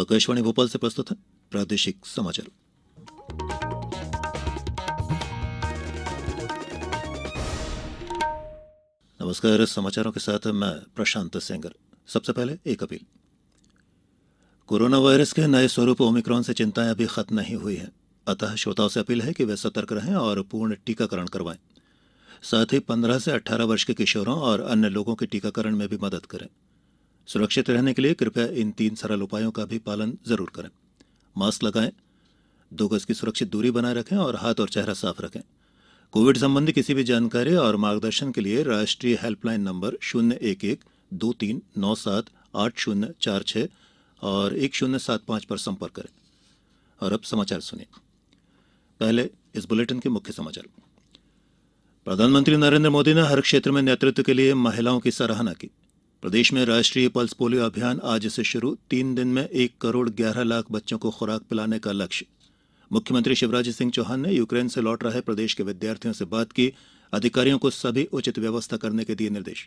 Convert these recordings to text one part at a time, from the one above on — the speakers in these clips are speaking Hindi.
आकाशवाणी भोपाल से प्रस्तुत है प्रादेशिक समाचार नमस्कार समाचारों के साथ मैं प्रशांत सेंगर सबसे पहले एक अपील कोरोना वायरस के नए स्वरूप ओमिक्रॉन से चिंताएं अभी खत्म नहीं हुई हैं अतः श्रोताओं से अपील है कि वे सतर्क रहें और पूर्ण टीकाकरण करवाएं साथ ही 15 से 18 वर्ष के किशोरों और अन्य लोगों के टीकाकरण में भी मदद करें सुरक्षित रहने के लिए कृपया इन तीन सरल उपायों का भी पालन जरूर करें मास्क लगाएं दो गज की सुरक्षित दूरी बनाए रखें और हाथ और चेहरा साफ रखें कोविड संबंधी किसी भी जानकारी और मार्गदर्शन के लिए राष्ट्रीय हेल्पलाइन नंबर शून्य एक एक दो तीन नौ सात आठ शून्य चार छः और एक शून्य सात पाँच पर संपर्क करें और अब समाचार सुनिए पहले इस बुलेटिन के मुख्य समाचार प्रधानमंत्री नरेंद्र मोदी ने हर क्षेत्र में नेतृत्व के लिए महिलाओं की सराहना की प्रदेश में राष्ट्रीय पल्स पोलियो अभियान आज से शुरू तीन दिन में एक करोड़ ग्यारह लाख बच्चों को खुराक पिलाने का लक्ष्य मुख्यमंत्री शिवराज सिंह चौहान ने यूक्रेन से लौट रहे प्रदेश के विद्यार्थियों से बात की अधिकारियों को सभी उचित व्यवस्था करने के दिए निर्देश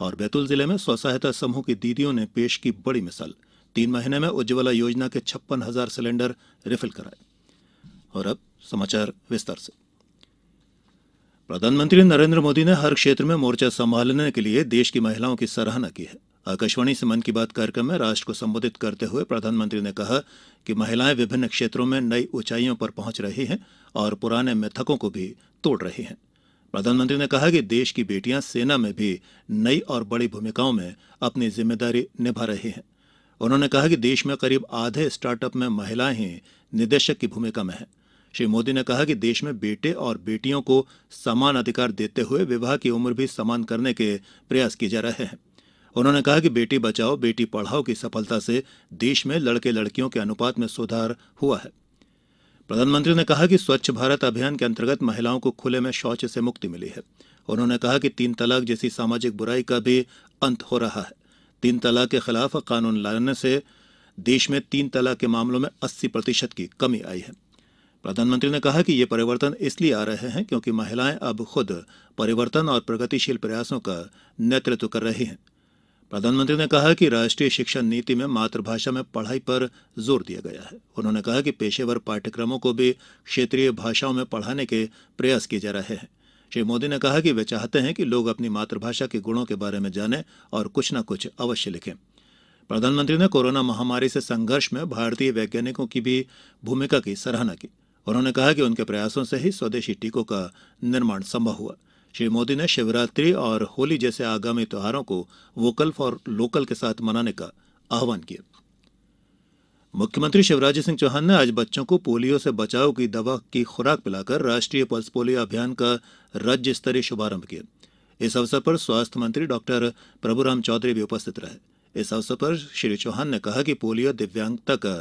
और बैतूल जिले में स्व सहायता समूह की दीदियों ने पेश की बड़ी मिसाल तीन महीने में उज्ज्वला योजना के छप्पन हजार सिलेंडर रिफिल कराए और अब समाचार विस्तार से प्रधानमंत्री नरेन्द्र मोदी ने हर क्षेत्र में मोर्चा संभालने के लिए देश की महिलाओं की सराहना की है आकाशवाणी से मन की बात कार्यक्रम में राष्ट्र को संबोधित करते हुए प्रधानमंत्री ने कहा कि महिलाएं विभिन्न क्षेत्रों में नई ऊंचाइयों पर पहुंच रही हैं और पुराने मिथकों को भी तोड़ रही हैं प्रधानमंत्री ने कहा कि देश की बेटियां सेना में भी नई और बड़ी भूमिकाओं में अपनी जिम्मेदारी निभा रही हैं उन्होंने कहा कि देश में करीब आधे स्टार्टअप में महिलाएं ही निदेशक की भूमिका में हैं श्री मोदी ने कहा कि देश में बेटे और बेटियों को समान अधिकार देते हुए विवाह की उम्र भी समान करने के प्रयास किए जा रहे हैं उन्होंने कहा कि बेटी बचाओ बेटी पढ़ाओ की सफलता से देश में लड़के लड़कियों के अनुपात में सुधार हुआ है प्रधानमंत्री ने कहा कि स्वच्छ भारत अभियान के अंतर्गत महिलाओं को खुले में शौच से मुक्ति मिली है उन्होंने कहा कि तीन तलाक जैसी सामाजिक बुराई का भी अंत हो रहा है तीन तलाक के खिलाफ कानून लाने से देश में तीन तलाक के मामलों में 80 प्रतिशत की कमी आई है प्रधानमंत्री ने कहा कि ये परिवर्तन इसलिए आ रहे हैं क्योंकि महिलाएं अब खुद परिवर्तन और प्रगतिशील प्रयासों का नेतृत्व कर रही हैं प्रधानमंत्री ने कहा कि राष्ट्रीय शिक्षा नीति में मातृभाषा में पढ़ाई पर जोर दिया गया है उन्होंने कहा कि पेशेवर पाठ्यक्रमों को भी क्षेत्रीय भाषाओं में पढ़ाने के प्रयास किए जा रहे हैं श्री मोदी ने कहा कि वे चाहते हैं कि लोग अपनी मातृभाषा के गुणों के बारे में जानें और कुछ न कुछ अवश्य लिखें प्रधानमंत्री ने कोरोना महामारी से संघर्ष में भारतीय वैज्ञानिकों की भी भूमिका की सराहना की उन्होंने कहा कि उनके प्रयासों से ही स्वदेशी टीकों का निर्माण संभव हुआ श्री मोदी ने शिवरात्रि और होली जैसे आगामी त्योहारों को वोकल फॉर लोकल के साथ मनाने का आह्वान किया मुख्यमंत्री शिवराज सिंह चौहान ने आज बच्चों को पोलियो से बचाव की दवा की खुराक पिलाकर राष्ट्रीय पल्स पोलियो अभियान का राज्य स्तरीय शुभारंभ किया इस अवसर पर स्वास्थ्य मंत्री डॉक्टर प्रभुराम चौधरी भी उपस्थित रहे इस अवसर पर श्री चौहान ने कहा कि पोलियो दिव्यांगता का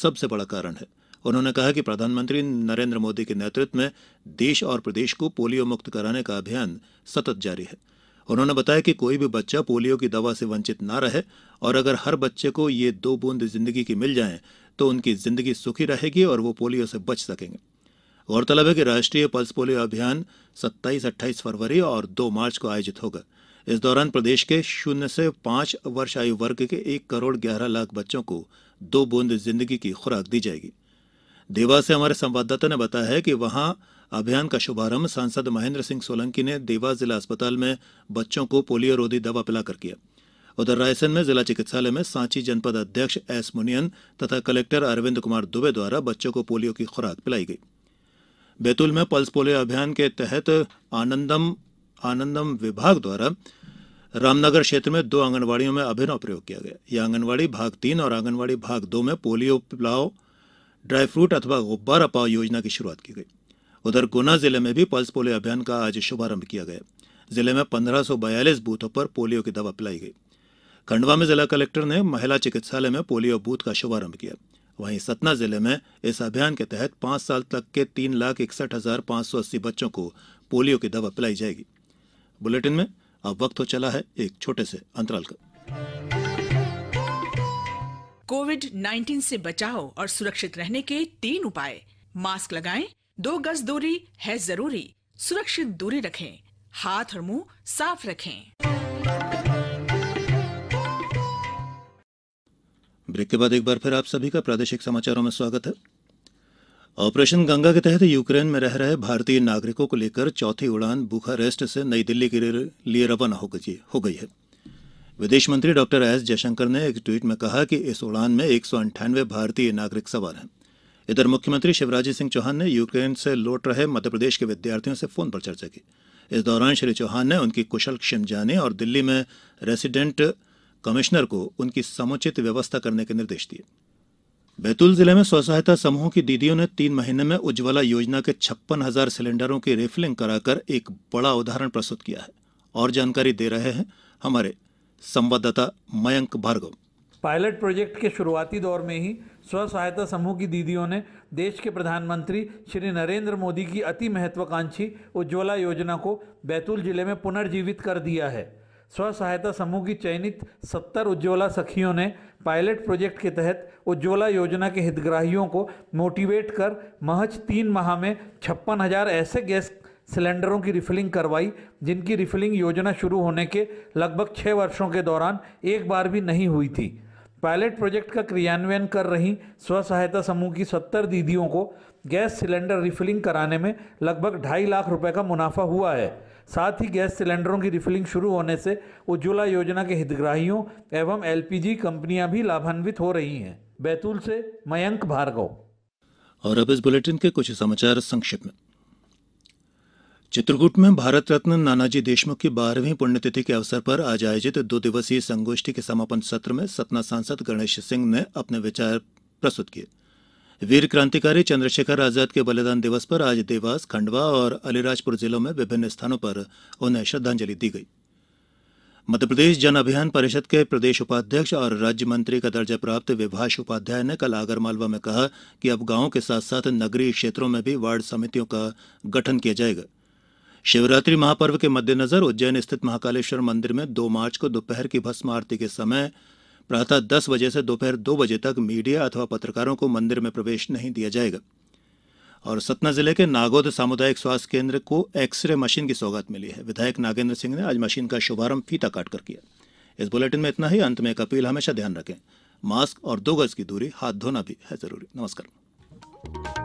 सबसे बड़ा कारण है उन्होंने कहा कि प्रधानमंत्री नरेन्द्र मोदी के नेतृत्व में देश और प्रदेश को पोलियो मुक्त कराने का अभियान सतत जारी है उन्होंने बताया कि कोई भी बच्चा पोलियो की दवा से वंचित ना रहे और अगर हर बच्चे को ये दो बूंद जिंदगी की मिल जाएं तो उनकी जिंदगी सुखी रहेगी और वो पोलियो से बच सकेंगे गौरतलब है कि राष्ट्रीय पल्स पोलियो अभियान 27, 28 फरवरी और 2 मार्च को आयोजित होगा इस दौरान प्रदेश के शून्य से पांच वर्ष आयु वर्ग के एक करोड़ ग्यारह लाख बच्चों को दो बूंद जिंदगी की खुराक दी जाएगी देवास से हमारे संवाददाता ने बताया है कि वहां अभियान का शुभारंभ सांसद महेंद्र सिंह सोलंकी ने देवास जिला अस्पताल में बच्चों को पोलियो रोधी दवा पिलाकर किया उधर रायसेन में जिला चिकित्सालय में सांची जनपद अध्यक्ष एस मुनियन तथा कलेक्टर अरविंद कुमार दुबे द्वारा बच्चों को पोलियो की खुराक पिलाई गई बैतूल में पल्स पोलियो अभियान के तहत आनंदम आनंदम विभाग द्वारा रामनगर क्षेत्र में दो आंगनवाड़ियों में अभिनव प्रयोग किया गया यह आंगनवाड़ी भाग तीन और आंगनवाड़ी भाग दो में पोलियो पिलाओ ड्राई फ्रूट अथवा गुब्बारा पाव योजना की शुरुआत की गई उधर गुना जिले में भी पल्स पोलियो अभियान का आज शुभारंभ किया गया जिले में पंद्रह बूथों पर पोलियो की दवा पिलाई गई खंडवा में जिला कलेक्टर ने महिला चिकित्सालय में पोलियो बूथ का शुभारंभ किया वहीं सतना जिले में इस अभियान के तहत पांच साल तक के तीन लाख इकसठ हजार पांच सौ अस्सी बच्चों को पोलियो की दवा पिलाई जाएगी बुलेटिन में अब वक्त हो चला है एक छोटे से अंतराल का कोविड 19 से बचाव और सुरक्षित रहने के तीन उपाय मास्क लगाएं, दो गज दूरी है जरूरी सुरक्षित दूरी रखें हाथ और मुंह साफ रखें ब्रेक के बाद एक बार फिर आप सभी का प्रादेशिक समाचारों में स्वागत है ऑपरेशन गंगा के तहत यूक्रेन में रह रहे भारतीय नागरिकों को लेकर चौथी उड़ान बुखारेस्ट से नई दिल्ली के लिए रवाना हो गई है विदेश मंत्री डॉक्टर एस जयशंकर ने एक ट्वीट में कहा कि इस उड़ान में एक सौ अंठानवे भारतीय नागरिक सवार हैं इधर मुख्यमंत्री शिवराज सिंह चौहान ने यूक्रेन से लौट रहे मध्यप्रदेश के विद्यार्थियों से फोन पर चर्चा की इस दौरान श्री चौहान ने उनकी क्षम जाने और दिल्ली में रेसिडेंट कमिश्नर को उनकी समुचित व्यवस्था करने के निर्देश दिए बैतूल जिले में स्व सहायता समूह की दीदियों ने तीन महीने में उज्ज्वला योजना के छप्पन हजार सिलेंडरों की रिफिलिंग कराकर एक बड़ा उदाहरण प्रस्तुत किया है और जानकारी दे रहे हैं हमारे संवाददाता मयंक भार्गव पायलट प्रोजेक्ट के शुरुआती दौर में ही स्व सहायता समूह की दीदियों ने देश के प्रधानमंत्री श्री नरेंद्र मोदी की अति महत्वाकांक्षी उज्ज्वला योजना को बैतूल जिले में पुनर्जीवित कर दिया है स्व सहायता समूह की चयनित सत्तर उज्ज्वला सखियों ने पायलट प्रोजेक्ट के तहत उज्ज्वला योजना के हितग्राहियों को मोटिवेट कर महज तीन माह में छप्पन हज़ार ऐसे गैस सिलेंडरों की रिफिलिंग करवाई जिनकी रिफिलिंग योजना शुरू होने के लगभग छः वर्षों के दौरान एक बार भी नहीं हुई थी पायलट प्रोजेक्ट का क्रियान्वयन कर रही स्व सहायता समूह की सत्तर दीदियों को गैस सिलेंडर रिफिलिंग कराने में लगभग ढाई लाख रुपए का मुनाफा हुआ है साथ ही गैस सिलेंडरों की रिफिलिंग शुरू होने से उज्ज्वला योजना के हितग्राहियों एवं एलपीजी कंपनियां भी लाभान्वित हो रही हैं बैतूल से मयंक भार्गव और अब इस बुलेटिन के कुछ समाचार संक्षिप्त में चित्रकूट में भारत रत्न नानाजी देशमुख की बारहवीं पुण्यतिथि के अवसर पर आज आयोजित दो दिवसीय संगोष्ठी के समापन सत्र में सतना सांसद गणेश सिंह ने अपने विचार प्रस्तुत किए वीर क्रांतिकारी चंद्रशेखर आजाद के बलिदान दिवस पर आज देवास खंडवा और अलीराजपुर जिलों में विभिन्न स्थानों पर उन्हें श्रद्धांजलि दी गई मध्यप्रदेश जन अभियान परिषद के प्रदेश उपाध्यक्ष और राज्य मंत्री का दर्जा प्राप्त विभाष उपाध्याय ने कल आगरमालवा में कहा कि अब गांवों के साथ साथ नगरीय क्षेत्रों में भी वार्ड समितियों का गठन किया जाएगा शिवरात्रि महापर्व के मद्देनजर उज्जैन स्थित महाकालेश्वर मंदिर में दो मार्च को दोपहर की भस्म आरती के समय प्रातः दस बजे से दोपहर दो बजे तक मीडिया अथवा पत्रकारों को मंदिर में प्रवेश नहीं दिया जाएगा और सतना जिले के नागोद सामुदायिक स्वास्थ्य केंद्र को एक्सरे मशीन की सौगात मिली है विधायक नागेंद्र सिंह ने आज मशीन का शुभारंभ फीता काटकर किया इस बुलेटिन में इतना ही अंत में एक अपील हमेशा ध्यान रखें मास्क और दो गज की दूरी हाथ धोना भी है जरूरी नमस्कार